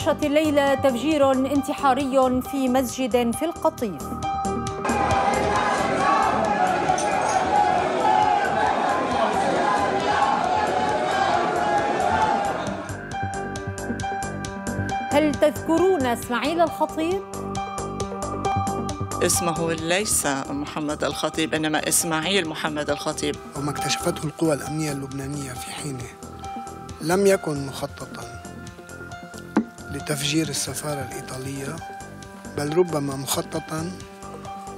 عشرة الليلة تفجير انتحاري في مسجد في القطيف هل تذكرون اسماعيل الخطيب؟ اسمه ليس محمد الخطيب إنما إسماعيل محمد الخطيب وما اكتشفته القوى الأمنية اللبنانية في حينه لم يكن مخططا لتفجير السفارة الإيطالية بل ربما مخططا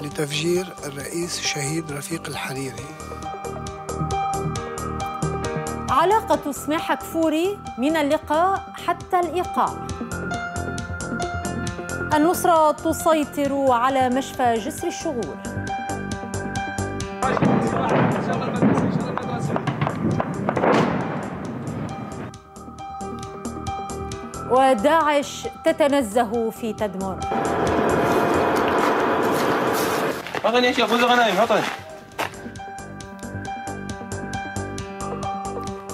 لتفجير الرئيس شهيد رفيق الحريري علاقة سماحة كفوري من اللقاء حتى الإيقاع النصرة تسيطر على مشفى جسر الشغور وداعش تتنزه في تدمر يا شيخ غنايم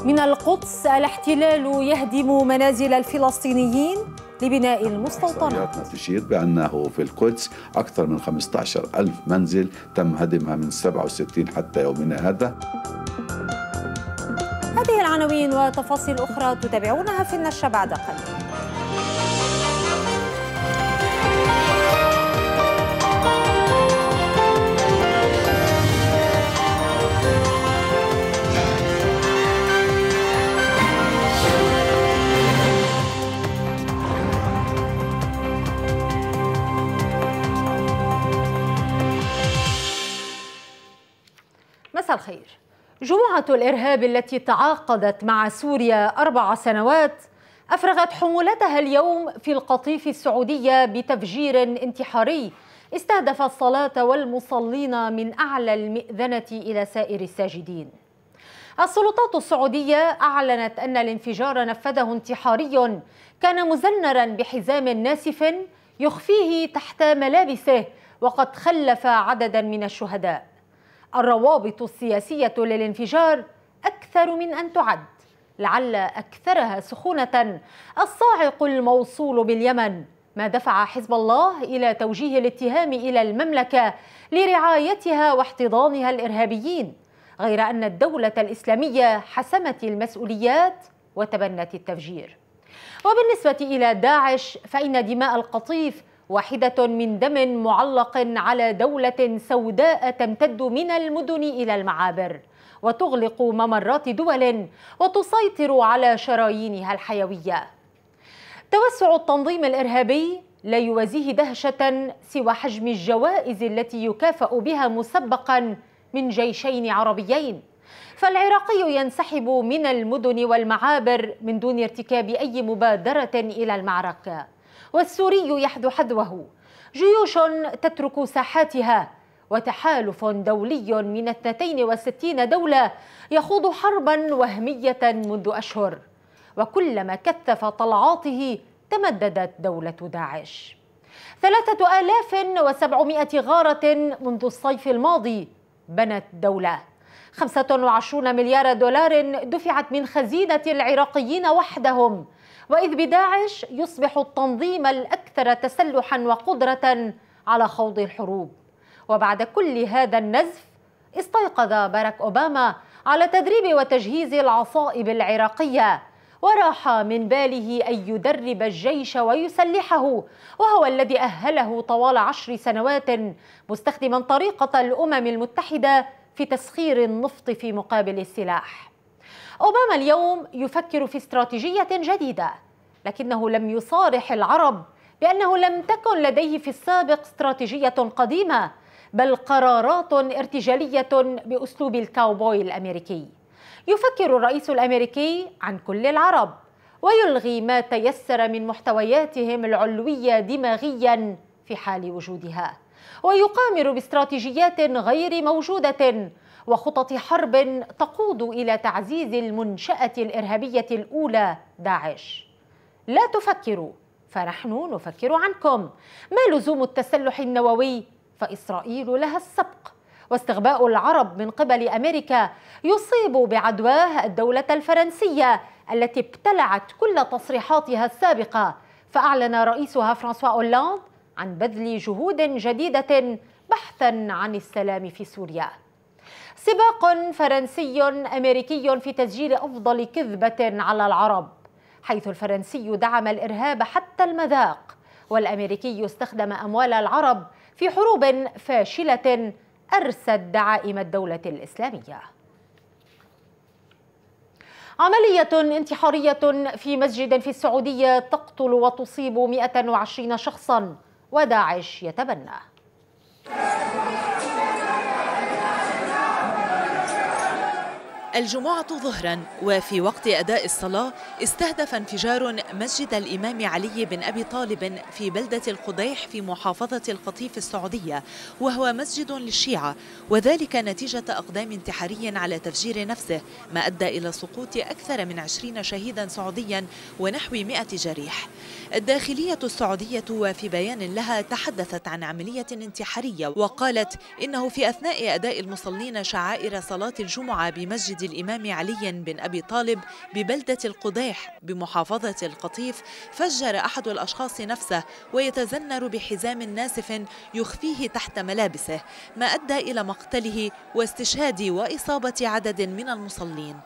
من القدس الاحتلال يهدم منازل الفلسطينيين لبناء المستوطنات تشير بأنه في القدس أكثر من 15 ألف منزل تم هدمها من 67 حتى يومنا هذا هذه العناوين وتفاصيل أخرى تتابعونها في النشرة بعد قليل مساء الخير جمعة الإرهاب التي تعاقدت مع سوريا أربع سنوات أفرغت حمولتها اليوم في القطيف السعودية بتفجير انتحاري استهدف الصلاة والمصلين من أعلى المئذنة إلى سائر الساجدين السلطات السعودية أعلنت أن الانفجار نفذه انتحاري كان مزنرا بحزام ناسف يخفيه تحت ملابسه وقد خلف عددا من الشهداء الروابط السياسية للانفجار أكثر من أن تعد لعل أكثرها سخونة الصاعق الموصول باليمن ما دفع حزب الله إلى توجيه الاتهام إلى المملكة لرعايتها واحتضانها الإرهابيين غير أن الدولة الإسلامية حسمت المسؤوليات وتبنت التفجير وبالنسبة إلى داعش فإن دماء القطيف واحدة من دم معلق على دولة سوداء تمتد من المدن إلى المعابر وتغلق ممرات دول وتسيطر على شرايينها الحيوية توسع التنظيم الإرهابي لا يوازيه دهشة سوى حجم الجوائز التي يكافأ بها مسبقا من جيشين عربيين فالعراقي ينسحب من المدن والمعابر من دون ارتكاب أي مبادرة إلى المعركة والسوري يحذو حذوه جيوش تترك ساحاتها وتحالف دولي من 62 دولة يخوض حربا وهمية منذ أشهر وكلما كثف طلعاته تمددت دولة داعش ثلاثة آلاف وسبعمائة غارة منذ الصيف الماضي بنت دولة 25 مليار دولار دفعت من خزينة العراقيين وحدهم وإذ بداعش يصبح التنظيم الأكثر تسلحا وقدرة على خوض الحروب وبعد كل هذا النزف استيقظ باراك أوباما على تدريب وتجهيز العصائب العراقية وراح من باله أن يدرب الجيش ويسلحه وهو الذي أهله طوال عشر سنوات مستخدما طريقة الأمم المتحدة في تسخير النفط في مقابل السلاح أوباما اليوم يفكر في استراتيجية جديدة لكنه لم يصارح العرب بأنه لم تكن لديه في السابق استراتيجية قديمة بل قرارات ارتجالية بأسلوب الكاوبوي الأمريكي يفكر الرئيس الأمريكي عن كل العرب ويلغي ما تيسر من محتوياتهم العلوية دماغيا في حال وجودها ويقامر باستراتيجيات غير موجودة وخطط حرب تقود إلى تعزيز المنشأة الإرهابية الأولى داعش لا تفكروا فنحن نفكر عنكم ما لزوم التسلح النووي فإسرائيل لها السبق واستغباء العرب من قبل أمريكا يصيب بعدواه الدولة الفرنسية التي ابتلعت كل تصريحاتها السابقة فأعلن رئيسها فرانسوا أولاند عن بذل جهود جديدة بحثا عن السلام في سوريا سباق فرنسي أمريكي في تسجيل أفضل كذبة على العرب حيث الفرنسي دعم الإرهاب حتى المذاق والأمريكي استخدم أموال العرب في حروب فاشلة أرست دعائم الدولة الإسلامية عملية انتحارية في مسجد في السعودية تقتل وتصيب 120 شخصا وداعش يتبنى الجمعة ظهرا وفي وقت أداء الصلاة استهدف انفجار مسجد الإمام علي بن أبي طالب في بلدة القضيح في محافظة القطيف السعودية وهو مسجد للشيعة وذلك نتيجة أقدام انتحاري على تفجير نفسه ما أدى إلى سقوط أكثر من 20 شهيدا سعوديا ونحو 100 جريح الداخلية السعودية وفي بيان لها تحدثت عن عملية انتحارية وقالت إنه في أثناء أداء المصلين شعائر صلاة الجمعة بمسجد مسجد الإمام علي بن أبي طالب ببلدة القضيح بمحافظة القطيف فجر أحد الأشخاص نفسه ويتزنر بحزام ناسف يخفيه تحت ملابسه ما أدى إلى مقتله واستشهاد وإصابة عدد من المصلين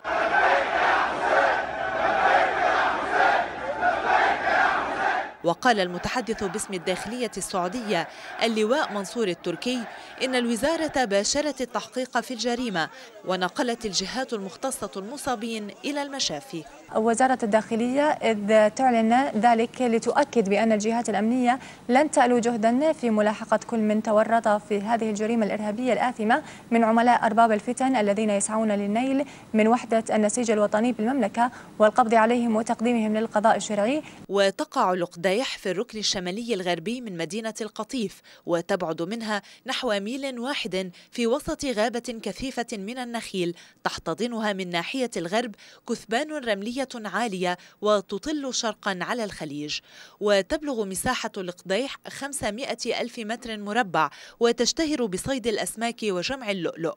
وقال المتحدث باسم الداخلية السعودية اللواء منصور التركي إن الوزارة باشرت التحقيق في الجريمة ونقلت الجهات المختصة المصابين إلى المشافي وزارة الداخلية إذ تعلن ذلك لتؤكد بأن الجهات الأمنية لن تألو جهدا في ملاحقة كل من تورط في هذه الجريمة الإرهابية الآثمة من عملاء أرباب الفتن الذين يسعون للنيل من وحدة النسيج الوطني بالمملكة والقبض عليهم وتقديمهم للقضاء الشرعي وتقع القديح في الركن الشمالي الغربي من مدينة القطيف وتبعد منها نحو ميل واحد في وسط غابة كثيفة من النخيل تحتضنها من ناحية الغرب كثبان رملية جوية عالية وتطل شرقا على الخليج وتبلغ مساحة القضيح 500 ألف متر مربع وتشتهر بصيد الأسماك وجمع اللؤلؤ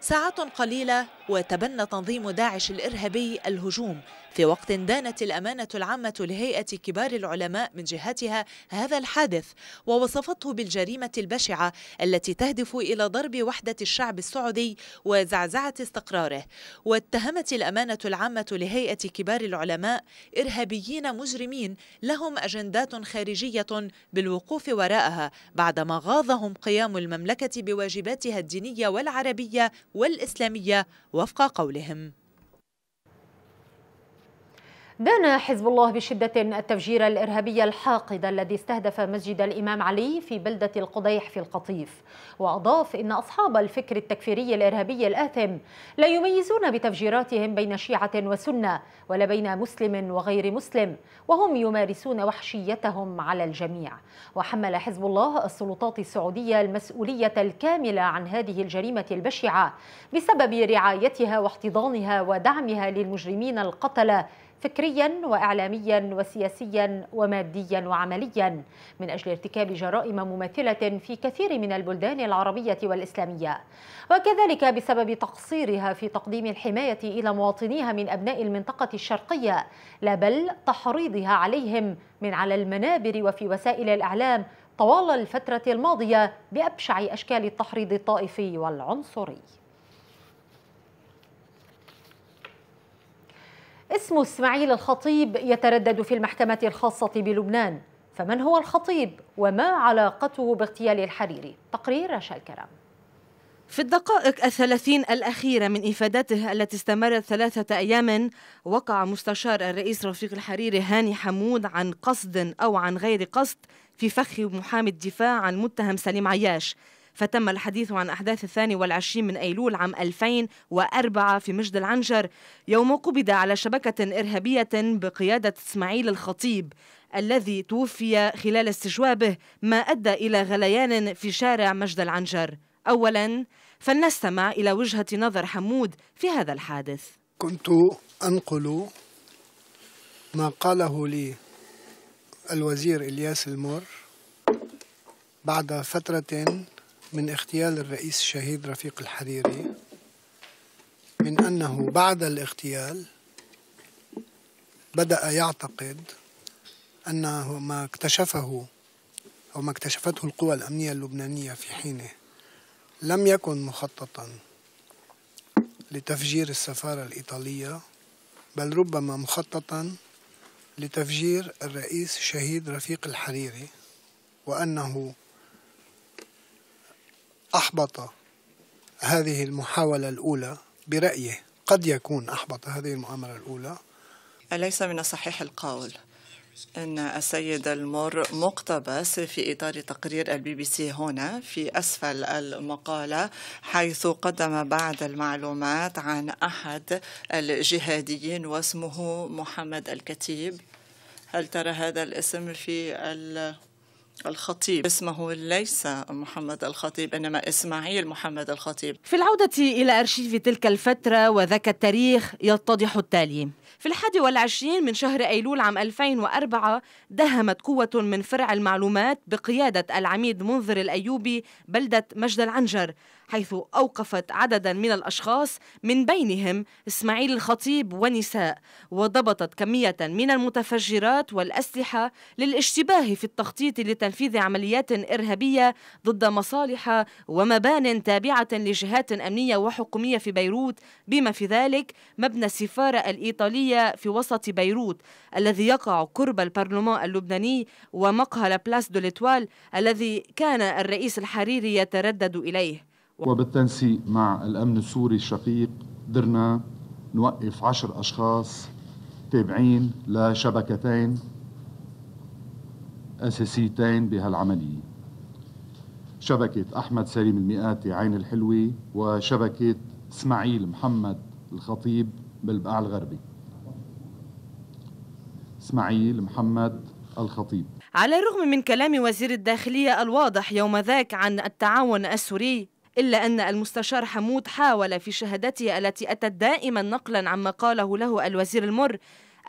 ساعات قليلة وتبنى تنظيم داعش الإرهابي الهجوم في وقت دانت الأمانة العامة لهيئة كبار العلماء من جهتها هذا الحادث ووصفته بالجريمة البشعة التي تهدف إلى ضرب وحدة الشعب السعودي وزعزعة استقراره واتهمت الأمانة العامة لهيئة كبار العلماء إرهابيين مجرمين لهم أجندات خارجية بالوقوف وراءها بعدما غاضهم قيام المملكة بواجباتها الدينية والعربية والإسلامية وفق قولهم دان حزب الله بشدة التفجير الإرهابي الحاقد الذي استهدف مسجد الإمام علي في بلدة القضيح في القطيف وأضاف إن أصحاب الفكر التكفيري الإرهابي الآثم لا يميزون بتفجيراتهم بين شيعة وسنة ولا بين مسلم وغير مسلم وهم يمارسون وحشيتهم على الجميع وحمل حزب الله السلطات السعودية المسؤولية الكاملة عن هذه الجريمة البشعة بسبب رعايتها واحتضانها ودعمها للمجرمين القتلة فكريا وإعلاميا وسياسيا وماديا وعمليا من أجل ارتكاب جرائم مماثلة في كثير من البلدان العربية والإسلامية وكذلك بسبب تقصيرها في تقديم الحماية إلى مواطنيها من أبناء المنطقة الشرقية لا بل تحريضها عليهم من على المنابر وفي وسائل الإعلام طوال الفترة الماضية بأبشع أشكال التحريض الطائفي والعنصري اسم اسماعيل الخطيب يتردد في المحكمة الخاصة بلبنان فمن هو الخطيب وما علاقته باغتيال الحريري؟ تقرير رشا الكرام في الدقائق الثلاثين الأخيرة من إفادته التي استمرت ثلاثة أيام وقع مستشار الرئيس رفيق الحريري هاني حمود عن قصد أو عن غير قصد في فخ محامي الدفاع عن متهم سليم عياش فتم الحديث عن أحداث الثاني والعشرين من أيلول عام 2004 في مجد العنجر يوم قبض على شبكة إرهابية بقيادة إسماعيل الخطيب الذي توفي خلال استجوابه ما أدى إلى غليان في شارع مجد العنجر أولا فلنستمع إلى وجهة نظر حمود في هذا الحادث كنت أنقل ما قاله لي الوزير إلياس المر بعد فترة من اغتيال الرئيس الشهيد رفيق الحريري من أنه بعد الاغتيال بدأ يعتقد أن ما اكتشفه أو ما اكتشفته القوى الأمنية اللبنانية في حينه لم يكن مخططا لتفجير السفارة الإيطالية بل ربما مخططا لتفجير الرئيس الشهيد رفيق الحريري وأنه أحبط هذه المحاولة الأولى برأيه قد يكون أحبط هذه المؤامرة الأولى أليس من الصحيح القول أن السيد المر مقتبس في إطار تقرير البي بي سي هنا في أسفل المقالة حيث قدم بعض المعلومات عن أحد الجهاديين واسمه محمد الكتيب هل ترى هذا الاسم في ال الخطيب اسمه ليس محمد الخطيب إنما إسماعيل محمد الخطيب في العودة إلى أرشيف تلك الفترة وذاك التاريخ يتضح التالي في الحادي والعشرين من شهر أيلول عام 2004 دهمت قوة من فرع المعلومات بقيادة العميد منذر الأيوبي بلدة مجد العنجر حيث أوقفت عددا من الأشخاص من بينهم إسماعيل الخطيب ونساء وضبطت كمية من المتفجرات والأسلحة للاشتباه في التخطيط لتنفيذ عمليات إرهابية ضد مصالح ومبان تابعة لجهات أمنية وحكومية في بيروت بما في ذلك مبنى السفارة الإيطالية في وسط بيروت الذي يقع قرب البرلمان اللبناني ومقهى لابلاس دو الذي كان الرئيس الحريري يتردد إليه وبالتنسيق مع الأمن السوري الشقيق قدرنا نوقف عشر أشخاص تابعين لشبكتين أساسيتين بهالعملية شبكة أحمد سليم المئاتي عين الحلوة وشبكة إسماعيل محمد الخطيب بالبقاع الغربي إسماعيل محمد الخطيب على الرغم من كلام وزير الداخلية الواضح يوم ذاك عن التعاون السوري إلا أن المستشار حمود حاول في شهادته التي أتت دائما نقلا عما قاله له الوزير المر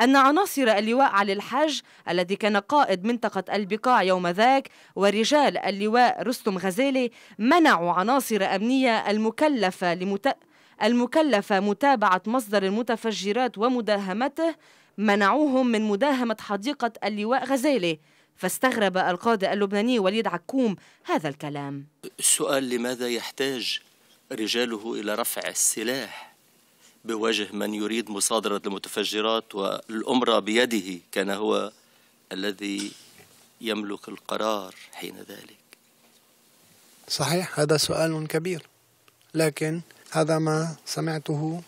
أن عناصر اللواء علي الحاج الذي كان قائد منطقة البقاع يوم ذاك ورجال اللواء رستم غزالي منعوا عناصر أمنية المكلفة لمت... المكلفة متابعة مصدر المتفجرات ومداهمته منعوهم من مداهمة حديقة اللواء غزالي فاستغرب القاضي اللبناني وليد عكوم هذا الكلام السؤال لماذا يحتاج رجاله إلى رفع السلاح بوجه من يريد مصادرة المتفجرات والأمر بيده كان هو الذي يملك القرار حين ذلك صحيح هذا سؤال كبير لكن هذا ما سمعته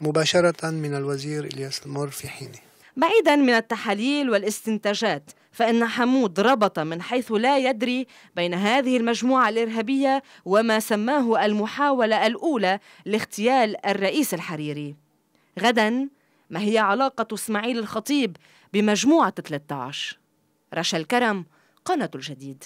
مباشرة من الوزير إلياس المر في حينه بعيدا من التحاليل والاستنتاجات فإن حمود ربط من حيث لا يدري بين هذه المجموعة الإرهابية وما سماه المحاولة الأولى لاغتيال الرئيس الحريري غدا ما هي علاقة إسماعيل الخطيب بمجموعة 13 رشا الكرم قناة الجديد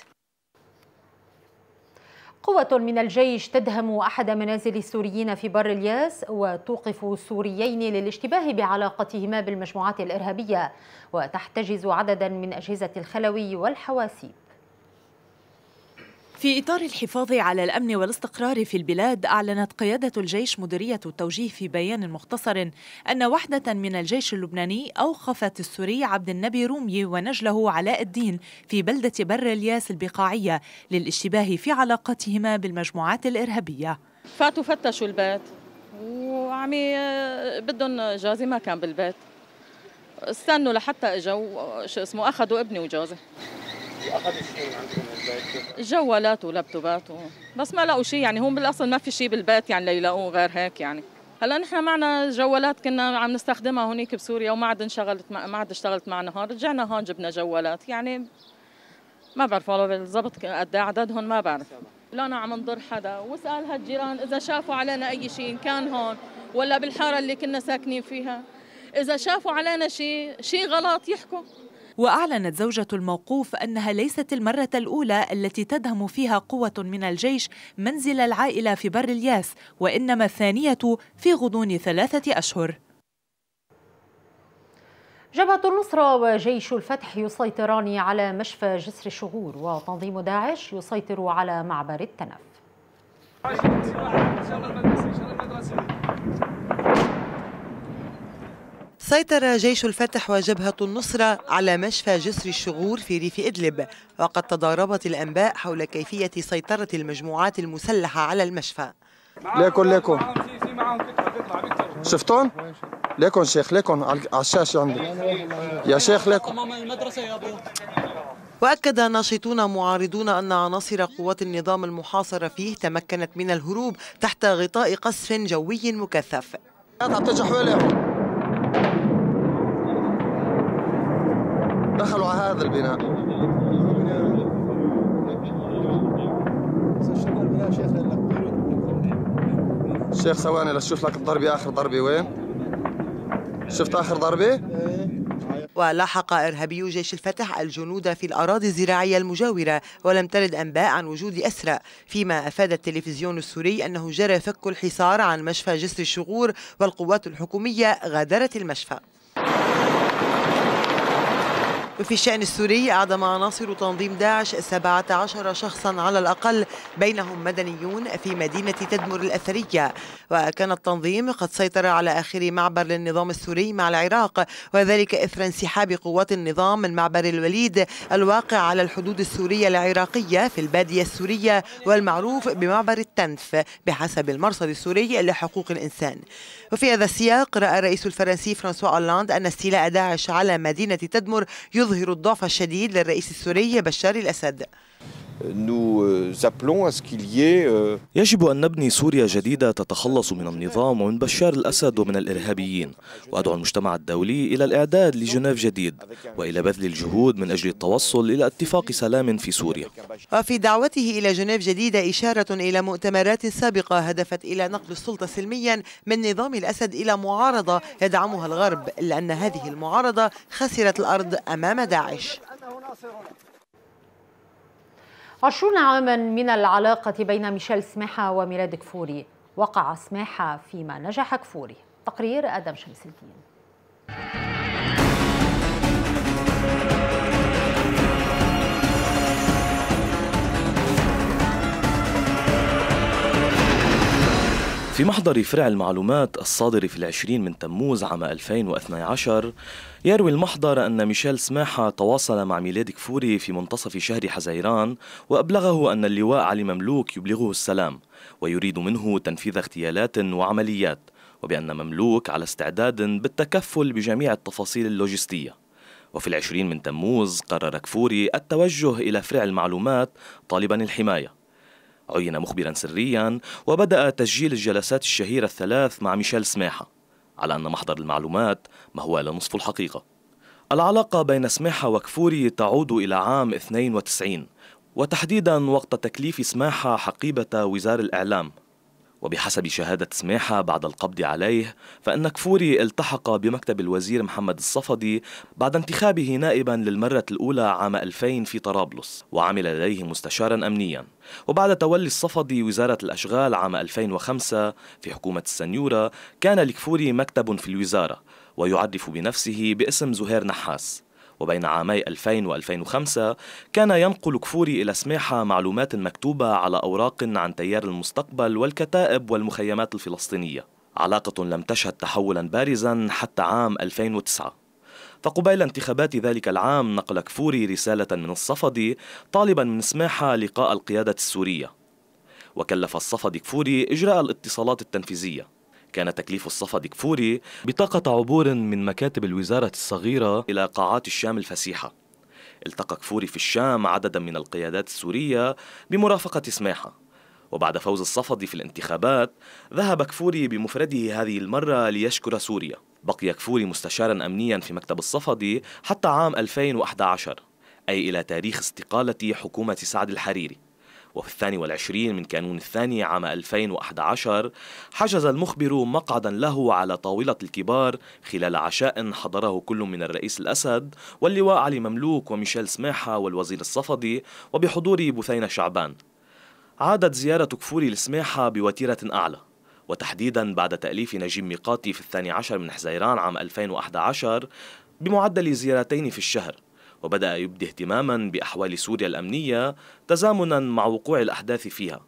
قوة من الجيش تدهم أحد منازل السوريين في بر الياس وتوقف سوريين للاشتباه بعلاقتهما بالمجموعات الإرهابية وتحتجز عددا من أجهزة الخلوي والحواسيب في إطار الحفاظ على الأمن والاستقرار في البلاد أعلنت قيادة الجيش مديرية التوجيه في بيان مختصر أن وحدة من الجيش اللبناني أوقفت السوري عبد النبي رومي ونجله علاء الدين في بلدة بر الياس البقاعية للاشتباه في علاقتهما بالمجموعات الإرهابية فاتوا فتشوا البيت وعمي بدهم جوزي ما كان بالبيت استنوا لحتى اجوا شو اسمه اخذوا ابني وجوزي جوالات ولابتوبات بس ما لقوا شيء يعني هم بالاصل ما في شيء بالبيت يعني ليلاقوه غير هيك يعني هلا نحن معنا جوالات كنا عم نستخدمها هونيك بسوريا وما عاد انشغلت ما عاد اشتغلت معنا هون رجعنا هون جبنا جوالات يعني ما بعرف والله بالضبط قد إيه عددهم ما بعرف لا أنا عم انظر حدا واسال هالجيران اذا شافوا علينا اي شيء إن كان هون ولا بالحاره اللي كنا ساكنين فيها اذا شافوا علينا شيء شيء غلط يحكوا وأعلنت زوجة الموقوف أنها ليست المرة الأولى التي تدهم فيها قوة من الجيش منزل العائلة في بر الياس وإنما الثانية في غضون ثلاثة أشهر جبهة النصرة وجيش الفتح يسيطران على مشفى جسر الشغور وتنظيم داعش يسيطر على معبر التنف سيطر جيش الفتح وجبهة النصرة على مشفى جسر الشغور في ريف إدلب وقد تضاربت الأنباء حول كيفية سيطرة المجموعات المسلحة على المشفى ليكن ليكن شفتون؟ ليكن شيخ ليكن على الشاشة عندي يا شيخ ليكن وأكد ناشطون معارضون أن عناصر قوات النظام المحاصرة فيه تمكنت من الهروب تحت غطاء قصف جوي مكثف دخلوا على هذا البناء شيخ ثواني لشوف لك الضربة آخر ضربة وين شفت آخر ضربة؟ ولاحق إرهابيو جيش الفتح الجنود في الأراضي الزراعية المجاورة ولم ترد أنباء عن وجود أسرى فيما أفاد التلفزيون السوري أنه جرى فك الحصار عن مشفى جسر الشغور والقوات الحكومية غادرت المشفى وفي الشأن السوري أعدم عناصر تنظيم داعش 17 شخصا على الأقل بينهم مدنيون في مدينة تدمر الأثرية وكان التنظيم قد سيطر على آخر معبر للنظام السوري مع العراق وذلك إثر انسحاب قوات النظام من معبر الوليد الواقع على الحدود السورية العراقية في البادية السورية والمعروف بمعبر التنف بحسب المرصد السوري لحقوق الإنسان وفي هذا السياق رأى الرئيس الفرنسي فرانسوا أولاند أن استيلاء داعش على مدينة تدمر يظهر الضعف الشديد للرئيس السوري بشار الأسد Euh, euh, يجب أن نبني سوريا جديدة تتخلص من النظام ومن بشار الأسد ومن الإرهابيين وأدعو المجتمع الدولي إلى الإعداد لجنيف جديد وإلى بذل الجهود من أجل التوصل إلى اتفاق سلام في سوريا وفي دعوته إلى جنيف جديدة إشارة إلى مؤتمرات سابقة هدفت إلى نقل السلطة سلميا من نظام الأسد إلى معارضة يدعمها الغرب لأن هذه المعارضة خسرت الأرض أمام داعش عشرون عاما من العلاقة بين ميشيل سماحة وميلاد كفوري وقع سماحة فيما نجح كفوري تقرير آدم شمس الدين في محضر فرع المعلومات الصادر في العشرين من تموز عام 2012 يروي المحضر أن ميشيل سماحة تواصل مع ميلاد كفوري في منتصف شهر حزيران وأبلغه أن اللواء علي مملوك يبلغه السلام ويريد منه تنفيذ اغتيالات وعمليات وبأن مملوك على استعداد بالتكفل بجميع التفاصيل اللوجستية وفي العشرين من تموز قرر كفوري التوجه إلى فرع المعلومات طالبا الحماية عين مخبرا سريا وبدأ تسجيل الجلسات الشهيرة الثلاث مع ميشيل سماحة على أن محضر المعلومات ما هو إلى نصف الحقيقة العلاقة بين سماحة وكفوري تعود إلى عام 92 وتحديدا وقت تكليف سماحة حقيبة وزاره الإعلام وبحسب شهادة سماحة بعد القبض عليه فإن كفوري التحق بمكتب الوزير محمد الصفدي بعد انتخابه نائبا للمرة الأولى عام 2000 في طرابلس وعمل لديه مستشارا أمنيا وبعد تولي الصفدي وزارة الأشغال عام 2005 في حكومة السنيورة كان لكفوري مكتب في الوزارة ويعرف بنفسه باسم زهير نحاس وبين عامي 2000 و2005 كان ينقل كفوري إلى سماحة معلومات مكتوبة على أوراق عن تيار المستقبل والكتائب والمخيمات الفلسطينية علاقة لم تشهد تحولا بارزا حتى عام 2009 فقبيل انتخابات ذلك العام نقل كفوري رسالة من الصفدي طالبا من سماحة لقاء القيادة السورية وكلف الصفدي كفوري إجراء الاتصالات التنفيذية كان تكليف الصفد كفوري بطاقة عبور من مكاتب الوزارة الصغيرة إلى قاعات الشام الفسيحة التقى كفوري في الشام عددا من القيادات السورية بمرافقة سماحة وبعد فوز الصفدي في الانتخابات ذهب كفوري بمفرده هذه المرة ليشكر سوريا بقي كفوري مستشارا أمنيا في مكتب الصفدي حتى عام 2011 أي إلى تاريخ استقالة حكومة سعد الحريري وفي الثاني والعشرين من كانون الثاني عام 2011 حجز المخبر مقعدا له على طاولة الكبار خلال عشاء حضره كل من الرئيس الأسد واللواء علي مملوك وميشيل سماحة والوزير الصفدي وبحضور بثينة شعبان عادت زيارة كفوري لسماحة بوتيرة أعلى وتحديدا بعد تأليف نجيب ميقاتي في الثاني عشر من حزيران عام 2011 بمعدل زيارتين في الشهر وبدأ يبدي اهتماما بأحوال سوريا الأمنية تزامنا مع وقوع الأحداث فيها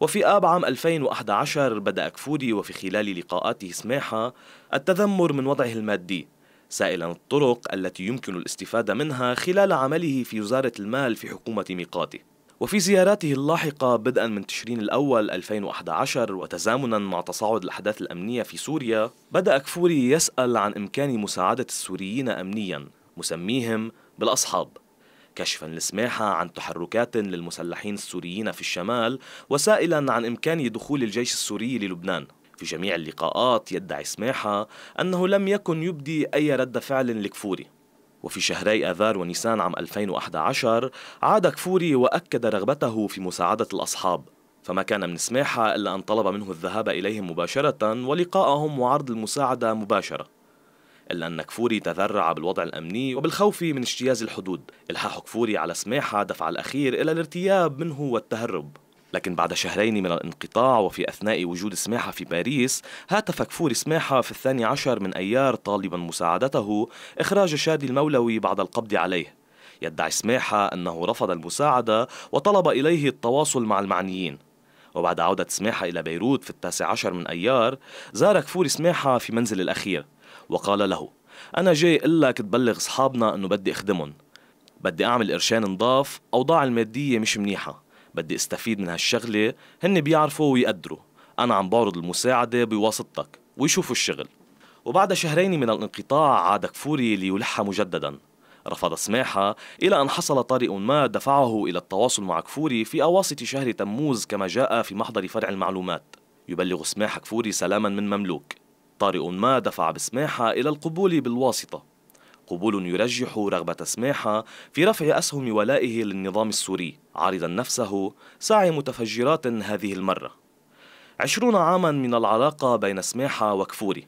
وفي آب عام 2011 بدأ كفوري وفي خلال لقاءاته سماحة التذمر من وضعه المادي سائلا الطرق التي يمكن الاستفادة منها خلال عمله في وزارة المال في حكومة ميقاتي وفي زياراته اللاحقة بدءا من تشرين الأول 2011 وتزامنا مع تصاعد الأحداث الأمنية في سوريا بدأ كفوري يسأل عن إمكان مساعدة السوريين أمنيا مسميهم بالأصحاب كشفا لسماحة عن تحركات للمسلحين السوريين في الشمال وسائلا عن إمكان دخول الجيش السوري للبنان في جميع اللقاءات يدعي سماحة أنه لم يكن يبدي أي رد فعل لكفوري وفي شهري آذار ونيسان عام 2011 عاد كفوري وأكد رغبته في مساعدة الأصحاب فما كان من سماحة إلا أن طلب منه الذهاب إليهم مباشرة ولقاءهم وعرض المساعدة مباشرة إلا أن كفوري تذرع بالوضع الأمني وبالخوف من اجتياز الحدود الحاح كفوري على سماحة دفع الأخير إلى الارتياب منه والتهرب لكن بعد شهرين من الانقطاع وفي أثناء وجود سماحة في باريس هاتف كفوري سماحة في الثاني عشر من أيار طالبا مساعدته إخراج شادي المولوي بعد القبض عليه يدعي سماحة أنه رفض المساعدة وطلب إليه التواصل مع المعنيين وبعد عودة سماحة إلى بيروت في التاسع عشر من أيار زار كفوري سماحة في منزل الأخير وقال له أنا جاي إلك تبلغ أصحابنا أنه بدي أخدمهم بدي أعمل قرشين نضاف أوضاع المادية مش منيحة بدي استفيد من هالشغلة هن بيعرفوا ويقدروا أنا عم بعرض المساعدة بواسطتك ويشوفوا الشغل وبعد شهرين من الانقطاع عاد كفوري ليلح مجددا رفض سماحة إلى أن حصل طارئ ما دفعه إلى التواصل مع كفوري في أواسط شهر تموز كما جاء في محضر فرع المعلومات يبلغ سماحة كفوري سلاما من مملوك طارئ ما دفع بسماحة إلى القبول بالواسطة قبول يرجح رغبة سماحة في رفع أسهم ولائه للنظام السوري عارضا نفسه ساعي متفجرات هذه المرة عشرون عاما من العلاقة بين سماحة وكفوري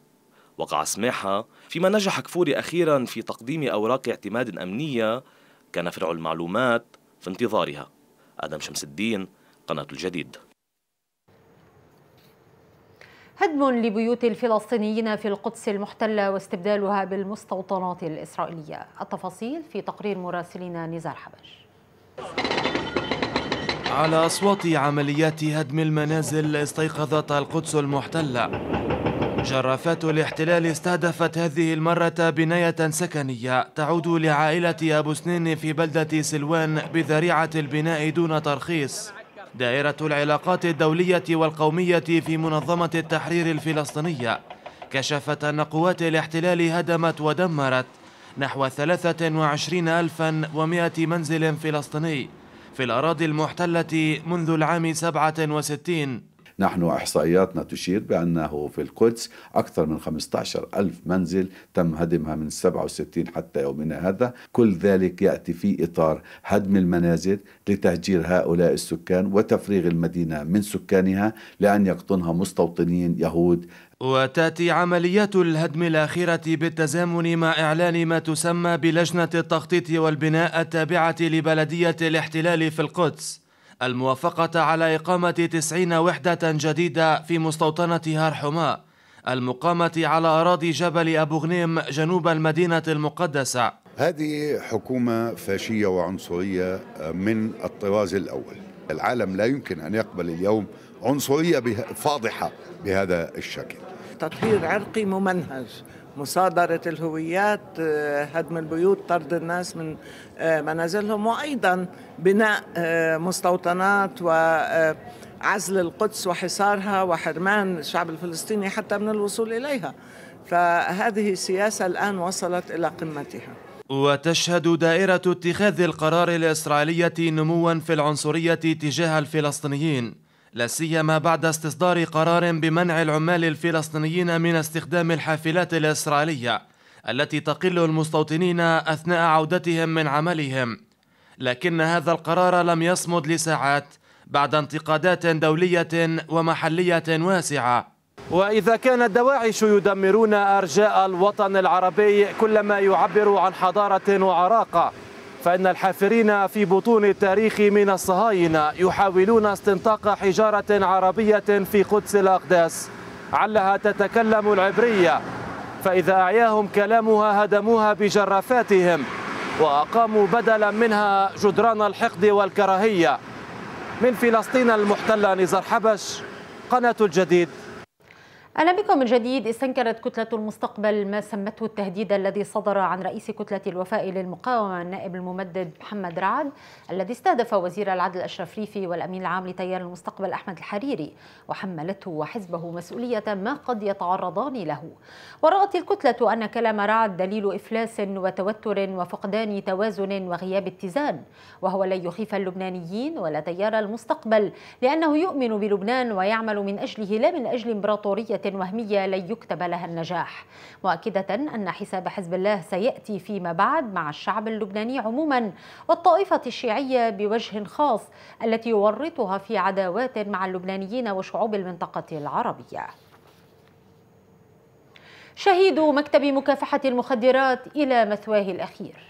وقع سماحة فيما نجح كفوري أخيرا في تقديم أوراق اعتماد أمنية كان فرع المعلومات في انتظارها آدم شمس الدين قناة الجديد هدم لبيوت الفلسطينيين في القدس المحتلة واستبدالها بالمستوطنات الإسرائيلية التفاصيل في تقرير مراسلنا نزار حبش على أصوات عمليات هدم المنازل استيقظت القدس المحتلة جرافات الاحتلال استهدفت هذه المرة بناية سكنية تعود لعائلة أبو سنين في بلدة سلوان بذريعة البناء دون ترخيص دائرة العلاقات الدولية والقومية في منظمة التحرير الفلسطينية كشفت أن قوات الاحتلال هدمت ودمرت نحو 23100 منزل فلسطيني في الأراضي المحتلة منذ العام 67 نحن إحصائياتنا تشير بأنه في القدس أكثر من 15 ألف منزل تم هدمها من 67 حتى يومنا هذا كل ذلك يأتي في إطار هدم المنازل لتهجير هؤلاء السكان وتفريغ المدينة من سكانها لأن يقطنها مستوطنين يهود وتأتي عمليات الهدم الأخيرة بالتزامن مع إعلان ما تسمى بلجنة التخطيط والبناء التابعة لبلدية الاحتلال في القدس الموافقة على إقامة تسعين وحدة جديدة في مستوطنة هرحماء المقامة على أراضي جبل أبو غنيم جنوب المدينة المقدسة هذه حكومة فاشية وعنصرية من الطراز الأول العالم لا يمكن أن يقبل اليوم عنصرية فاضحة بهذا الشكل تطهير عرقي ممنهج مصادرة الهويات آه، هدم البيوت طرد الناس من آه، منازلهم وأيضا بناء آه، مستوطنات و عزل القدس وحصارها وحرمان الشعب الفلسطيني حتى من الوصول اليها فهذه السياسه الان وصلت الى قمتها وتشهد دائره اتخاذ القرار الاسرائيليه نموا في العنصريه تجاه الفلسطينيين لا سيما بعد استصدار قرار بمنع العمال الفلسطينيين من استخدام الحافلات الإسرائيلية التي تقل المستوطنين أثناء عودتهم من عملهم لكن هذا القرار لم يصمد لساعات بعد انتقادات دولية ومحلية واسعة وإذا كان الدواعش يدمرون أرجاء الوطن العربي كلما يعبر عن حضارة وعراقة فإن الحافرين في بطون التاريخ من الصهاينة يحاولون استنطاق حجارة عربية في قدس الأقداس علها تتكلم العبرية فإذا أعياهم كلامها هدموها بجرافاتهم وأقاموا بدلا منها جدران الحقد والكراهية من فلسطين المحتلة نزار حبش قناة الجديد أهلا بكم من جديد استنكرت كتلة المستقبل ما سمته التهديد الذي صدر عن رئيس كتلة الوفاء للمقاومة النائب الممدد محمد رعد الذي استهدف وزير العدل أشرف ريفي والأمين العام لتيار المستقبل أحمد الحريري وحملته وحزبه مسؤولية ما قد يتعرضان له ورأت الكتلة أن كلام رعد دليل إفلاس وتوتر وفقدان توازن وغياب اتزان وهو لن يخيف اللبنانيين ولا تيار المستقبل لأنه يؤمن بلبنان ويعمل من أجله لا من أجل إمبراطورية وهمية لن يكتب لها النجاح مؤكدة أن حساب حزب الله سيأتي فيما بعد مع الشعب اللبناني عموما والطائفة الشيعية بوجه خاص التي يورطها في عداوات مع اللبنانيين وشعوب المنطقة العربية شهيد مكتب مكافحة المخدرات إلى مثواه الأخير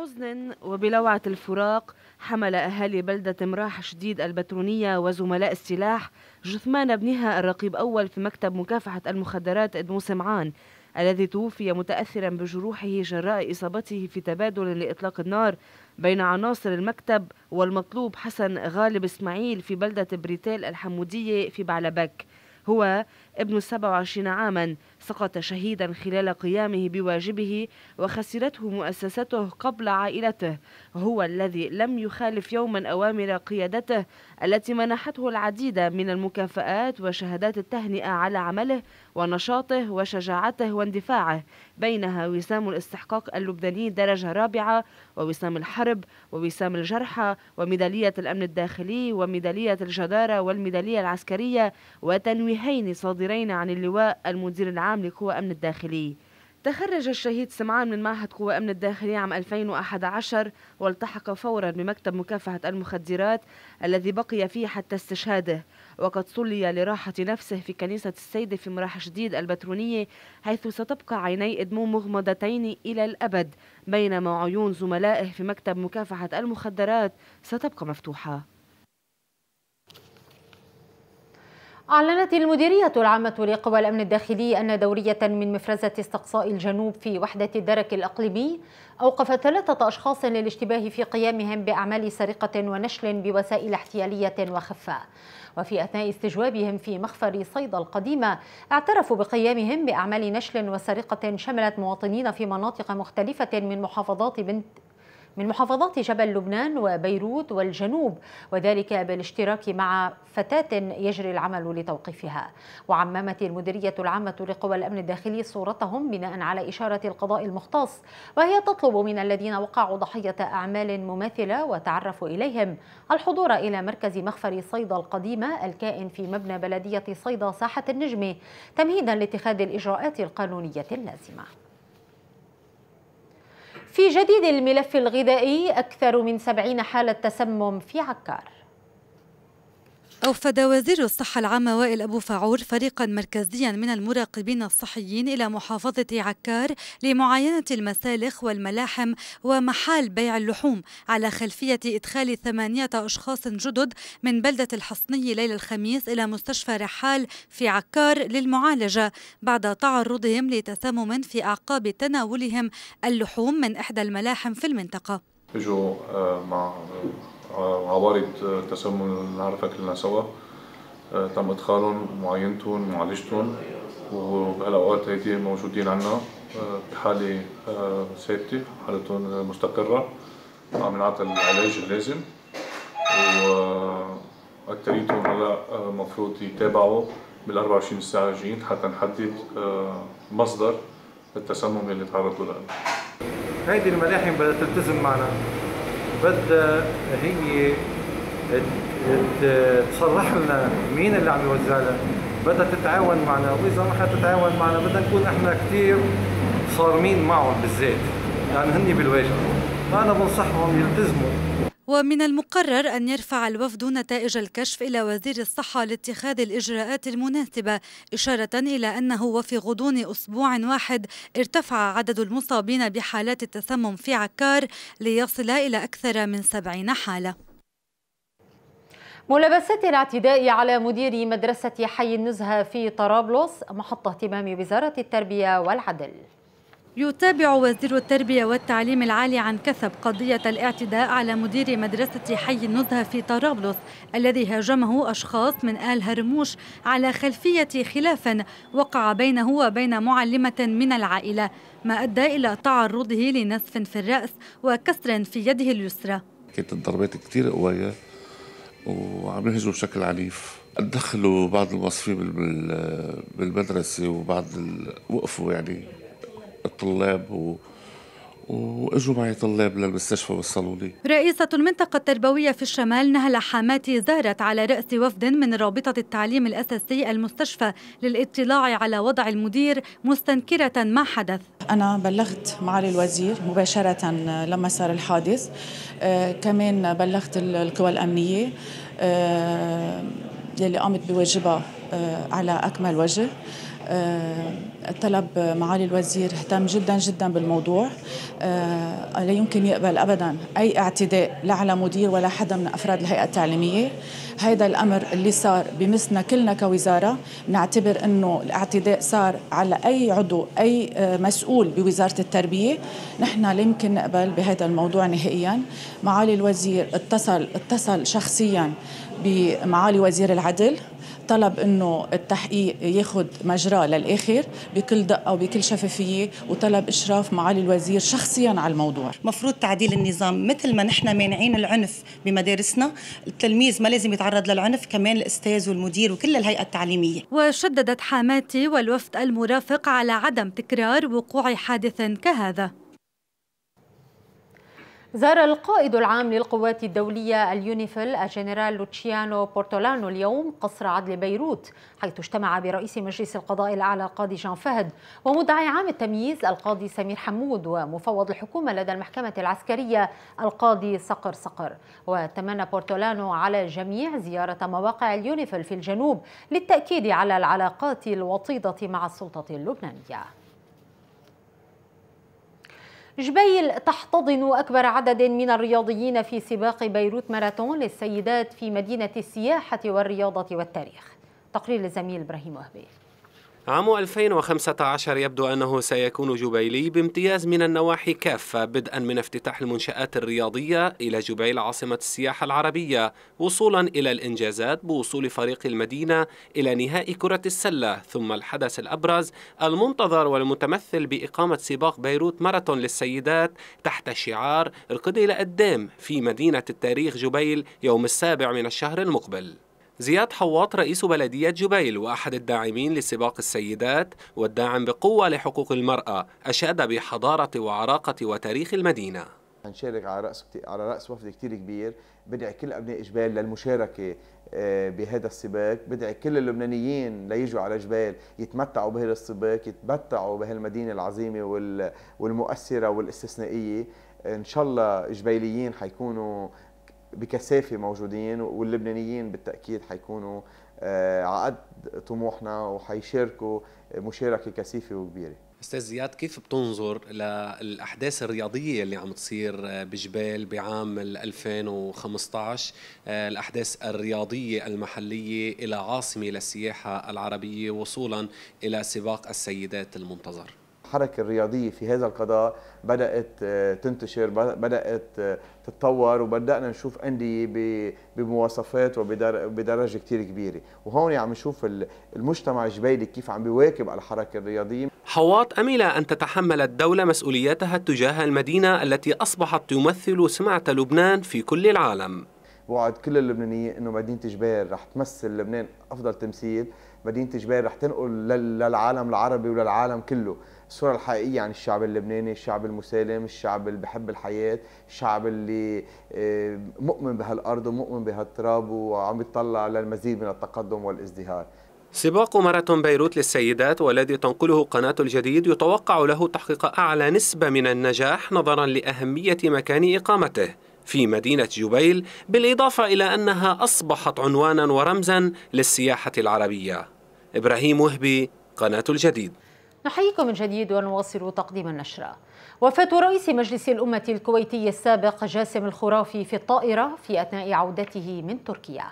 بحزن وبلوعة الفراق حمل أهالي بلدة مراح شديد البترونية وزملاء السلاح جثمان ابنها الرقيب أول في مكتب مكافحة المخدرات إدمو سمعان الذي توفي متأثرا بجروحه جراء إصابته في تبادل لإطلاق النار بين عناصر المكتب والمطلوب حسن غالب إسماعيل في بلدة بريتيل الحمودية في بعلبك هو ابن 27 عاما سقط شهيدا خلال قيامه بواجبه وخسرته مؤسسته قبل عائلته هو الذي لم يخالف يوما أوامر قيادته التي منحته العديد من المكافآت وشهادات التهنئة على عمله ونشاطه وشجاعته واندفاعه بينها وسام الاستحقاق اللبناني درجة رابعة ووسام الحرب ووسام الجرحى وميدالية الأمن الداخلي وميدالية الجدارة والميدالية العسكرية وتنويهين صادرين عن اللواء المدير العام العام لقوى أمن الداخلي تخرج الشهيد سمعان من معهد قوى أمن الداخلي عام 2011 والتحق فورا بمكتب مكافحة المخدرات الذي بقي فيه حتى استشهاده وقد صلي لراحة نفسه في كنيسة السيدة في مراح جديد البترونية حيث ستبقى عيني إدمو مغمضتين إلى الأبد بينما عيون زملائه في مكتب مكافحة المخدرات ستبقى مفتوحة أعلنت المديرية العامة لقوى الأمن الداخلي أن دورية من مفرزة استقصاء الجنوب في وحدة الدرك الإقليمي أوقفت ثلاثة أشخاص للاشتباه في قيامهم بأعمال سرقة ونشل بوسائل احتيالية وخفاء وفي أثناء استجوابهم في مخفر صيدا القديمة اعترفوا بقيامهم بأعمال نشل وسرقة شملت مواطنين في مناطق مختلفة من محافظات بنت من محافظات جبل لبنان وبيروت والجنوب وذلك بالاشتراك مع فتاة يجري العمل لتوقيفها وعممت المديرية العامة لقوى الأمن الداخلي صورتهم بناء على إشارة القضاء المختص وهي تطلب من الذين وقعوا ضحية أعمال مماثلة وتعرفوا إليهم الحضور إلى مركز مخفر صيدا القديمة الكائن في مبنى بلدية صيدا ساحة النجمة تمهيدا لاتخاذ الإجراءات القانونية اللازمة في جديد الملف الغذائي أكثر من 70 حالة تسمم في عكار أوفد وزير الصحة العامة وائل أبو فعور فريقا مركزيا من المراقبين الصحيين إلى محافظة عكار لمعاينة المسالخ والملاحم ومحال بيع اللحوم على خلفية إدخال ثمانية أشخاص جدد من بلدة الحصني ليلة الخميس إلى مستشفى رحال في عكار للمعالجة بعد تعرضهم لتسمم في أعقاب تناولهم اللحوم من إحدى الملاحم في المنطقة. مع عوارض آه، تسمم النعرفة كلنا سوا آه، تم إدخالهم ومعاينتهم ومعالجتهم وبهالأوقات هيدي موجودين عنا آه، بحالة ثابتة حالتهم مستقرة عم ينعطى العلاج اللازم واكثريتهم هلا المفروض يتابعوا بال 24 ساعة الجايين حتى نحدد مصدر التسمم اللي تعرضوا له هيدي الملاحم بدها تلتزم معنا بدها هي تصرح لنا مين اللي عم يوزع لها بدها تتعاون معنا واذا ما حتتعاون معنا بدنا نكون احنا كثير صارمين معهم بالذات يعني هني بالواجب فانا بنصحهم يلتزموا ومن المقرر أن يرفع الوفد نتائج الكشف إلى وزير الصحة لاتخاذ الإجراءات المناسبة إشارة إلى أنه وفي غضون أسبوع واحد ارتفع عدد المصابين بحالات التسمم في عكار ليصل إلى أكثر من سبعين حالة ملابسات الاعتداء على مدير مدرسة حي النزهة في طرابلس محط اهتمام وزارة التربية والعدل يتابع وزير التربية والتعليم العالي عن كثب قضية الاعتداء على مدير مدرسة حي النزهة في طرابلس الذي هاجمه أشخاص من آل هرموش على خلفية خلاف وقع بينه وبين معلمة من العائلة ما أدى إلى تعرضه لنصف في الرأس وكسر في يده اليسرى كانت الضربات كثير قوية وعم يهجموا بشكل عنيف دخلوا بعض الموظفين بالمدرسة وبعض وقفوا يعني الطلاب و... واجوا معي طلاب للمستشفى وصلوا لي رئيسة المنطقة التربوية في الشمال نهلة حماتي زارت على رأس وفد من رابطة التعليم الأساسي المستشفى للاطلاع على وضع المدير مستنكرة ما حدث أنا بلغت معالي الوزير مباشرة لما صار الحادث آه، كمان بلغت القوى الأمنية آه، يلي قامت بواجبها آه، على أكمل وجه آه، طلب معالي الوزير اهتم جدا جدا بالموضوع آه، لا يمكن يقبل ابدا اي اعتداء لا على مدير ولا حدا من افراد الهيئه التعليميه هذا الامر اللي صار بمسنا كلنا كوزاره نعتبر انه الاعتداء صار على اي عضو اي آه، مسؤول بوزاره التربيه نحن لا يمكن نقبل بهذا الموضوع نهائيا معالي الوزير اتصل اتصل شخصيا بمعالي وزير العدل طلب انه التحقيق ياخذ مجراه للاخر بكل دقه وبكل شفافيه وطلب اشراف معالي الوزير شخصيا على الموضوع مفروض تعديل النظام مثل ما نحن مانعين العنف بمدارسنا التلميذ ما لازم يتعرض للعنف كمان الاستاذ والمدير وكل الهيئه التعليميه وشددت حاماتي والوفد المرافق على عدم تكرار وقوع حادث كهذا زار القائد العام للقوات الدولية اليونيفيل الجنرال لوتشيانو بورتولانو اليوم قصر عدل بيروت حيث اجتمع برئيس مجلس القضاء الأعلى القاضي جان فهد ومدعي عام التمييز القاضي سمير حمود ومفوض الحكومة لدى المحكمة العسكرية القاضي صقر صقر وتمنى بورتولانو على الجميع زيارة مواقع اليونيفيل في الجنوب للتأكيد على العلاقات الوطيدة مع السلطة اللبنانية جبيل تحتضن أكبر عدد من الرياضيين في سباق بيروت ماراثون للسيدات في مدينة السياحة والرياضة والتاريخ تقرير الزميل إبراهيم وهبيل عام 2015 يبدو أنه سيكون جبيلي بامتياز من النواحي كافة بدءا من افتتاح المنشآت الرياضية إلى جبيل عاصمة السياحة العربية وصولا إلى الإنجازات بوصول فريق المدينة إلى نهائي كرة السلة ثم الحدث الأبرز المنتظر والمتمثل بإقامة سباق بيروت ماراثون للسيدات تحت شعار ارقدي لقدام في مدينة التاريخ جبيل يوم السابع من الشهر المقبل زياد حواط رئيس بلدية جبيل وأحد الداعمين لسباق السيدات والداعم بقوة لحقوق المرأة أشاد بحضارة وعراقة وتاريخ المدينة هنشارك على رأس على رأس وفد كتير كبير بدعي كل أبناء جبال للمشاركة آه، بهذا السباق بدعي كل اللبنانيين ليجوا على جبال يتمتعوا بهذا السباق يتمتعوا بهالمدينة العظيمة والمؤثرة والاستثنائية إن شاء الله جبيليين حيكونوا بكثافه موجودين واللبنانيين بالتاكيد حيكونوا آه، عقد طموحنا وحيشاركوا مشاركه كثيفه وكبيره استاذ زياد كيف بتنظر للاحداث الرياضيه اللي عم تصير بجبال بعام 2015 آه، الاحداث الرياضيه المحليه الى عاصمه للسياحه العربيه وصولا الى سباق السيدات المنتظر الحركة الرياضية في هذا القضاء بدأت آه، تنتشر بدأت آه، تتطور وبدأنا نشوف أندية بمواصفات وبدرجة كتير كبيرة وهون يعني عم نشوف المجتمع الجبيلي كيف عم بيواكب على الحركة الرياضية حواط أمل أن تتحمل الدولة مسؤوليتها تجاه المدينة التي أصبحت تمثل سمعة لبنان في كل العالم وعد كل اللبنانيين انه مدينه جبال رح تمثل لبنان افضل تمثيل مدينه جبال رح تنقل للعالم العربي وللعالم كله الصورة الحقيقية عن يعني الشعب اللبناني الشعب المسالم الشعب اللي بحب الحياة الشعب اللي آه، مؤمن بهالأرض ومؤمن بهالتراب وعم بيطلع للمزيد من التقدم والازدهار سباق ماراثون بيروت للسيدات والذي تنقله قناة الجديد يتوقع له تحقيق أعلى نسبة من النجاح نظرا لأهمية مكان إقامته في مدينة جبيل بالإضافة إلى أنها أصبحت عنوانا ورمزا للسياحة العربية إبراهيم وهبي قناة الجديد نحييكم من جديد ونواصل تقديم النشرة وفاة رئيس مجلس الأمة الكويتي السابق جاسم الخرافي في الطائرة في أثناء عودته من تركيا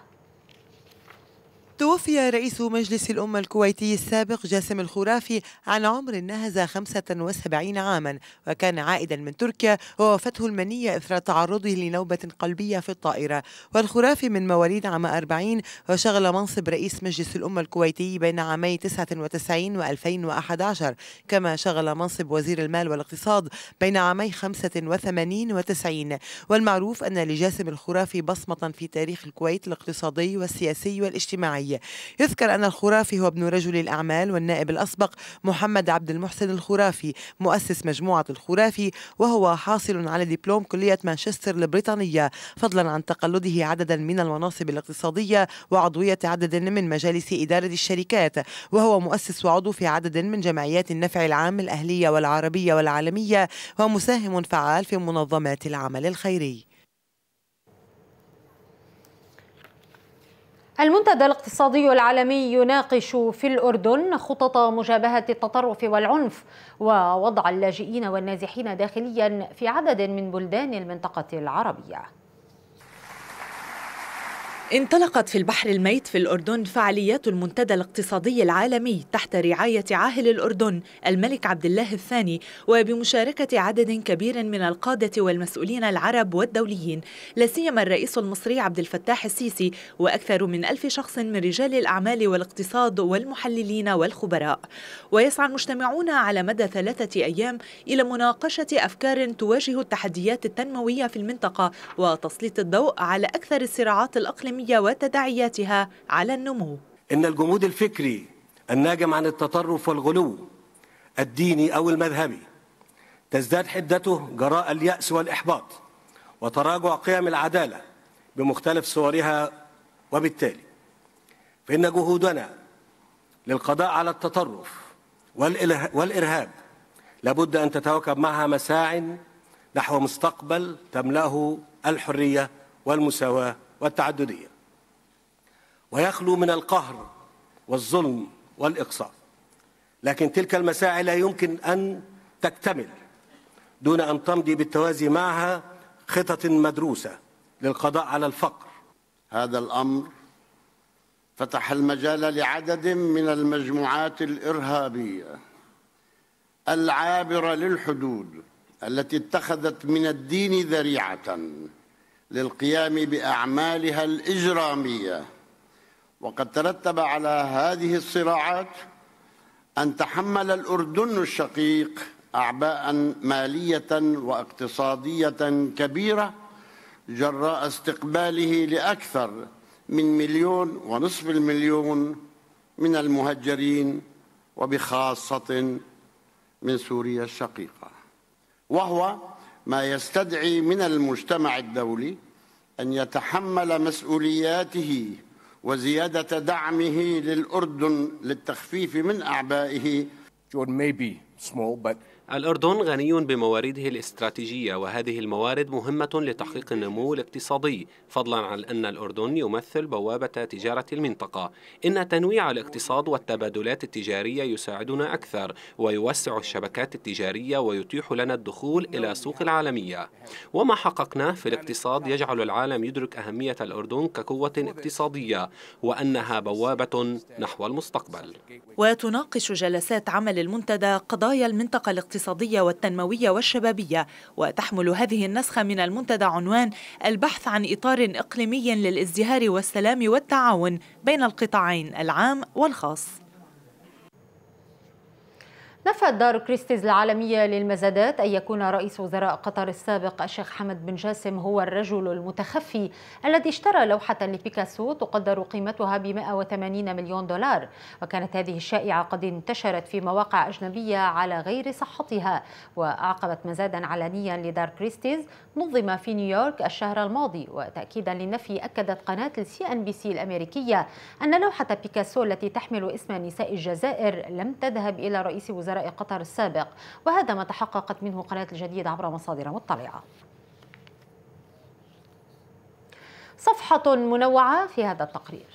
توفي رئيس مجلس الأمة الكويتي السابق جاسم الخرافي عن عمر نهز 75 عاما وكان عائدا من تركيا ووفته المنية إثر تعرضه لنوبة قلبية في الطائرة والخرافي من مواليد عام 40 وشغل منصب رئيس مجلس الأمة الكويتي بين عامي 99 و 2011 كما شغل منصب وزير المال والاقتصاد بين عامي 85 و 90 والمعروف أن لجاسم الخرافي بصمة في تاريخ الكويت الاقتصادي والسياسي والاجتماعي الجمهورية يذكر أن الخرافي هو ابن رجل الأعمال والنائب الأسبق محمد عبد المحسن الخرافي مؤسس مجموعة الخرافي وهو حاصل على دبلوم كلية مانشستر البريطانية فضلا عن تقلده عددا من المناصب الاقتصادية وعضوية عدد من مجالس إدارة الشركات وهو مؤسس وعضو في عدد من جمعيات النفع العام الأهلية والعربية والعالمية ومساهم فعال في منظمات العمل الخيري المنتدى الاقتصادي العالمي يناقش في الأردن خطط مجابهة التطرف والعنف ووضع اللاجئين والنازحين داخليا في عدد من بلدان المنطقة العربية انطلقت في البحر الميت في الأردن فعاليات المنتدى الاقتصادي العالمي تحت رعاية عاهل الأردن الملك عبد الله الثاني وبمشاركة عدد كبير من القادة والمسؤولين العرب والدوليين لا سيما الرئيس المصري عبد الفتاح السيسي وأكثر من ألف شخص من رجال الأعمال والاقتصاد والمحللين والخبراء ويسعى المجتمعون على مدى ثلاثة أيام إلى مناقشة أفكار تواجه التحديات التنموية في المنطقة وتسليط الضوء على أكثر الصراعات الأقليمية الإسلامية وتداعياتها على النمو إن الجمود الفكري الناجم عن التطرف والغلو الديني أو المذهبي تزداد حدته جراء اليأس والإحباط وتراجع قيم العدالة بمختلف صورها وبالتالي فإن جهودنا للقضاء على التطرف والإرهاب لابد أن تتواكب معها مساع نحو مستقبل تملأه الحرية والمساواة والتعددية ويخلو من القهر والظلم والإقصاء لكن تلك المساعي لا يمكن أن تكتمل دون أن تمضي بالتوازي معها خطط مدروسة للقضاء على الفقر هذا الأمر فتح المجال لعدد من المجموعات الإرهابية العابرة للحدود التي اتخذت من الدين ذريعة للقيام باعمالها الاجراميه وقد ترتب على هذه الصراعات ان تحمل الاردن الشقيق اعباء ماليه واقتصاديه كبيره جراء استقباله لاكثر من مليون ونصف المليون من المهجرين وبخاصه من سوريا الشقيقه وهو ما يستدعي من المجتمع الدولي أن يتحمل مسؤولياته وزيادة دعمه للأردن للتخفيف من أعبائه Jordan may be small, but الأردن غني بموارده الاستراتيجية وهذه الموارد مهمة لتحقيق النمو الاقتصادي فضلا عن أن الأردن يمثل بوابة تجارة المنطقة إن تنويع الاقتصاد والتبادلات التجارية يساعدنا أكثر ويوسع الشبكات التجارية ويتيح لنا الدخول إلى سوق العالمية وما حققناه في الاقتصاد يجعل العالم يدرك أهمية الأردن كقوة اقتصادية وأنها بوابة نحو المستقبل وتناقش جلسات عمل المنتدى قضايا المنطقة الاقتصادية الاقتصادية والتنموية والشبابية وتحمل هذه النسخة من المنتدى عنوان البحث عن إطار إقليمي للازدهار والسلام والتعاون بين القطاعين العام والخاص نفى دار كريستيز العالمية للمزادات أن يكون رئيس وزراء قطر السابق الشيخ حمد بن جاسم هو الرجل المتخفي الذي اشترى لوحة لبيكاسو تقدر قيمتها ب 180 مليون دولار وكانت هذه الشائعة قد انتشرت في مواقع أجنبية على غير صحتها وأعقبت مزادا علنيا لدار كريستيز نظم في نيويورك الشهر الماضي وتأكيدا للنفي أكدت قناة السي أن بي سي الأمريكية أن لوحة بيكاسو التي تحمل اسم نساء الجزائر لم تذهب إلى رئيس وزراء وزراء قطر السابق وهذا ما تحققت منه قناة الجديد عبر مصادر مطلعة صفحة منوعة في هذا التقرير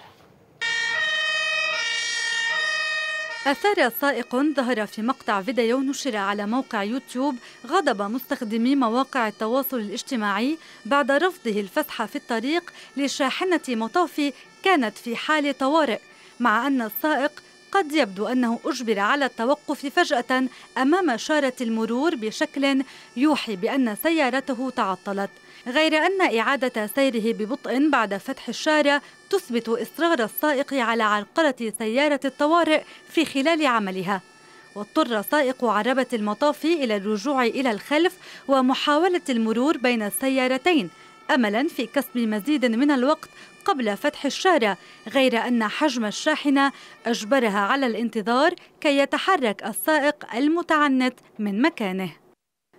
أثار سائق ظهر في مقطع فيديو نشر على موقع يوتيوب غضب مستخدمي مواقع التواصل الاجتماعي بعد رفضه الفسحة في الطريق لشاحنة مطافي كانت في حال طوارئ مع أن السائق قد يبدو أنه أجبر على التوقف فجأة أمام شارة المرور بشكل يوحي بأن سيارته تعطلت غير أن إعادة سيره ببطء بعد فتح الشاره تثبت إصرار السائق على عرقلة سيارة الطوارئ في خلال عملها واضطر سائق عربة المطاف إلى الرجوع إلى الخلف ومحاولة المرور بين السيارتين املا في كسب مزيد من الوقت قبل فتح الشارع غير ان حجم الشاحنه اجبرها على الانتظار كي يتحرك السائق المتعنت من مكانه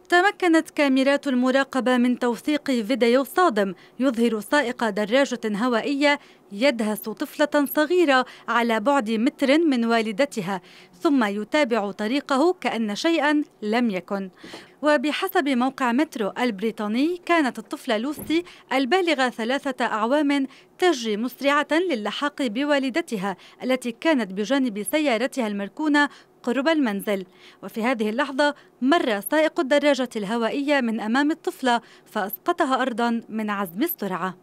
تمكنت كاميرات المراقبة من توثيق فيديو صادم يظهر سائق دراجة هوائية يدهس طفلة صغيرة على بعد متر من والدتها ثم يتابع طريقه كأن شيئا لم يكن وبحسب موقع مترو البريطاني كانت الطفلة لوسي البالغة ثلاثة أعوام تجري مسرعة للحاق بوالدتها التي كانت بجانب سيارتها المركونة قرب المنزل وفي هذه اللحظة مر سائق الدراجة الهوائية من أمام الطفلة فأسقطها أرضا من عزم السرعة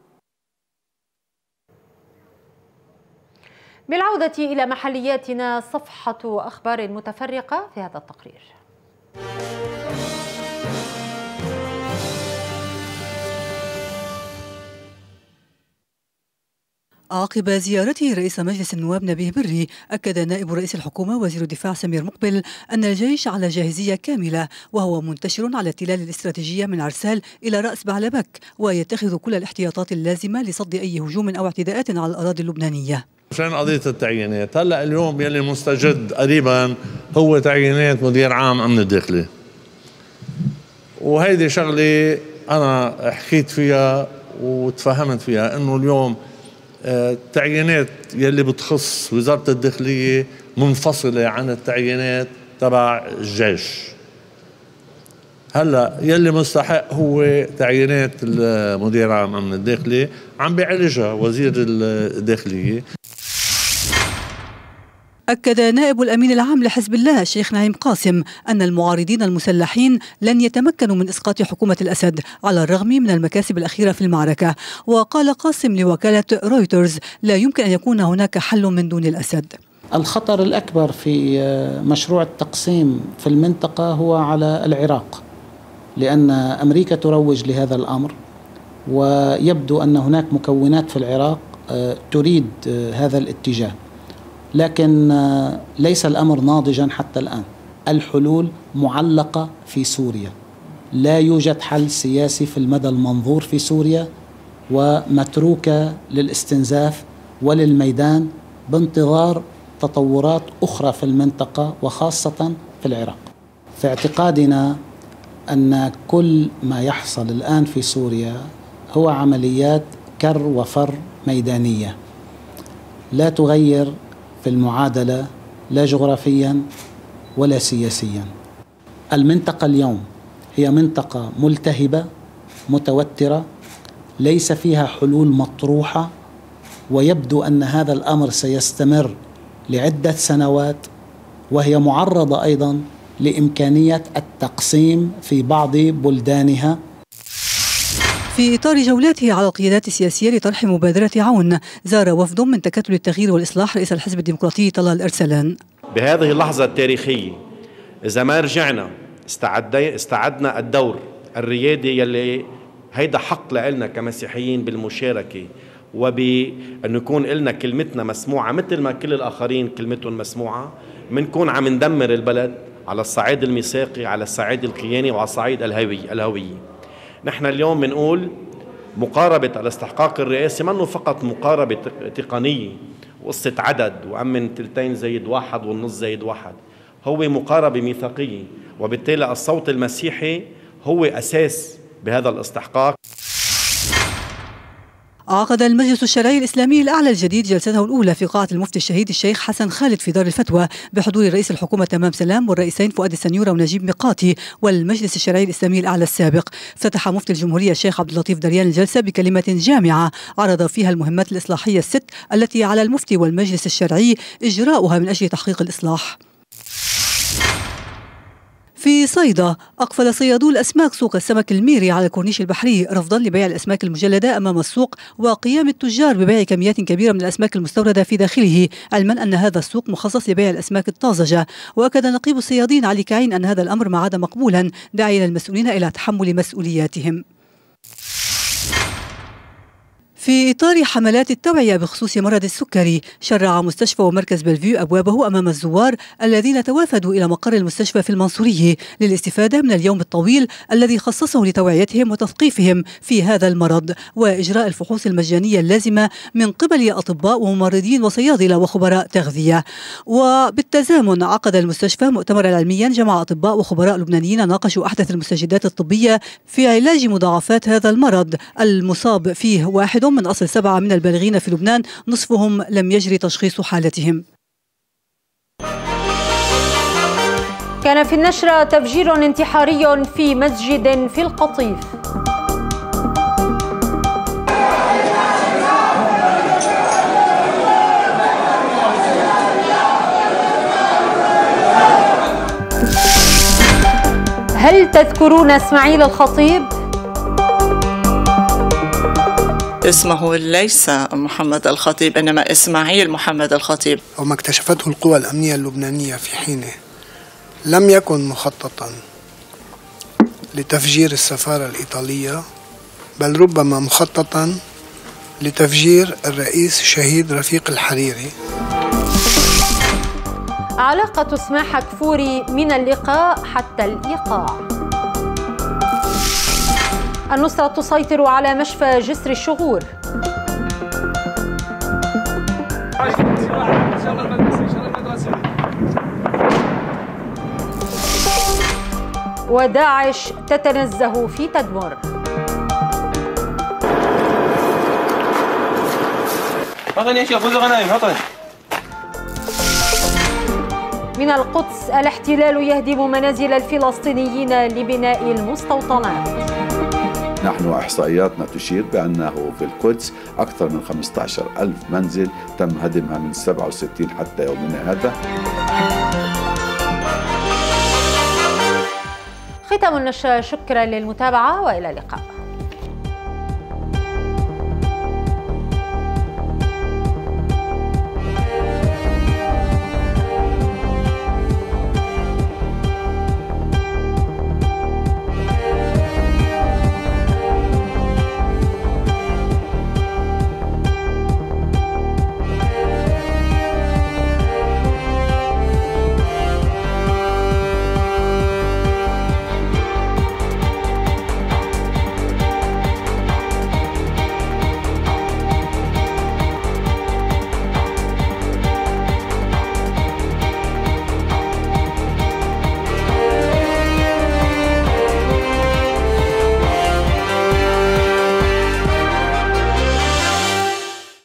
بالعودة إلى محلياتنا صفحة أخبار متفرقة في هذا التقرير عقب زيارته رئيس مجلس النواب نبيه بري أكد نائب رئيس الحكومة وزير الدفاع سمير مقبل أن الجيش على جاهزية كاملة وهو منتشر على التلال الاستراتيجية من عرسال إلى رأس بعلبك ويتخذ كل الاحتياطات اللازمة لصد أي هجوم أو اعتداءات على الأراضي اللبنانية مشان قضية التعيينات هلا اليوم يلي مستجد قريبا هو تعيينات مدير عام أمن الداخلي وهيدي شغلة أنا حكيت فيها وتفهمت فيها إنه اليوم التعيينات يلي بتخص وزارة الداخلية منفصلة عن التعيينات تبع الجيش هلا يلي مستحق هو تعيينات المدير عام امن الداخلي عم بيعالجها وزير الداخليه أكد نائب الأمين العام لحزب الله الشيخ نعيم قاسم أن المعارضين المسلحين لن يتمكنوا من إسقاط حكومة الأسد على الرغم من المكاسب الأخيرة في المعركة وقال قاسم لوكالة رويترز لا يمكن أن يكون هناك حل من دون الأسد الخطر الأكبر في آه، مشروع التقسيم في المنطقة هو على العراق لأن أمريكا تروج لهذا الأمر ويبدو أن هناك مكونات في العراق آه، تريد آه، هذا الاتجاه لكن آه، ليس الامر ناضجا حتى الان الحلول معلقه في سوريا لا يوجد حل سياسي في المدى المنظور في سوريا ومتروكه للاستنزاف وللميدان بانتظار تطورات اخرى في المنطقه وخاصه في العراق. في اعتقادنا ان كل ما يحصل الان في سوريا هو عمليات كر وفر ميدانيه لا تغير في المعادله لا جغرافيا ولا سياسيا. المنطقه اليوم هي منطقه ملتهبه متوتره ليس فيها حلول مطروحه ويبدو ان هذا الامر سيستمر لعده سنوات وهي معرضه ايضا لامكانيه التقسيم في بعض بلدانها في إطار جولاته على القيادات السياسية لطرح مبادرة عون زار وفد من تكتل التغيير والإصلاح رئيس الحزب الديمقراطي طلال أرسلان بهذه اللحظة التاريخية إذا ما رجعنا استعدنا الدور الريادي يلي هيدا حق لنا كمسيحيين بالمشاركة وبأن يكون لنا كلمتنا مسموعة مثل ما كل الآخرين كلمتهم مسموعة منكون عم ندمر البلد على الصعيد الميثاقي على الصعيد الكياني وعلى الصعيد الهوية, الهوية. نحن اليوم بنقول مقاربة على استحقاق الرئاسة منه فقط مقاربة تقنية وقصة عدد وأمن تلتين زايد واحد والنص زايد واحد هو مقاربة ميثاقية وبالتالي الصوت المسيحي هو أساس بهذا الاستحقاق عقد المجلس الشرعي الإسلامي الأعلى الجديد جلسته الأولى في قاعة المفتي الشهيد الشيخ حسن خالد في دار الفتوى بحضور رئيس الحكومة تمام سلام والرئيسين فؤاد السنيورة ونجيب ميقاتي والمجلس الشرعي الإسلامي الأعلى السابق افتتح مفتي الجمهورية الشيخ عبد اللطيف دريان الجلسة بكلمة جامعة عرض فيها المهمات الإصلاحية الست التي على المفتي والمجلس الشرعي إجراؤها من أجل تحقيق الإصلاح في صيدا أقفل صيادو الأسماك سوق السمك الميري على الكورنيش البحري رفضا لبيع الأسماك المجلدة أمام السوق وقيام التجار ببيع كميات كبيرة من الأسماك المستوردة في داخله علما أن هذا السوق مخصص لبيع الأسماك الطازجة وأكد نقيب الصيادين علي كعين أن هذا الأمر ما عاد مقبولا داعيا المسؤولين إلى تحمل مسؤولياتهم في إطار حملات التوعية بخصوص مرض السكري شرع مستشفى ومركز بلفيو أبوابه أمام الزوار الذين توافدوا إلى مقر المستشفى في المنصورية للاستفادة من اليوم الطويل الذي خصصه لتوعيتهم وتثقيفهم في هذا المرض وإجراء الفحوص المجانية اللازمة من قبل أطباء وممرضين وصيادلة وخبراء تغذية وبالتزامن عقد المستشفى مؤتمرا علميا جمع أطباء وخبراء لبنانيين ناقشوا أحدث المستجدات الطبية في علاج مضاعفات هذا المرض المصاب فيه واحد اليوم من أصل سبعة من البالغين في لبنان نصفهم لم يجري تشخيص حالتهم كان في النشرة تفجير انتحاري في مسجد في القطيف هل تذكرون اسماعيل الخطيب؟ اسمه ليس محمد الخطيب إنما إسماعيل محمد الخطيب وما اكتشفته القوى الأمنية اللبنانية في حينه لم يكن مخططا لتفجير السفارة الإيطالية بل ربما مخططا لتفجير الرئيس الشهيد رفيق الحريري علاقة سماحة كفوري من اللقاء حتى الإيقاع النصرة تسيطر على مشفى جسر الشغور وداعش تتنزه في تدمر من القدس الاحتلال يهدم منازل الفلسطينيين لبناء المستوطنات نحن إحصائياتنا تشير بأنه في القدس أكثر من 15 ألف منزل تم هدمها من 67 حتى يومنا هذا ختام النشر شكرا للمتابعة وإلى اللقاء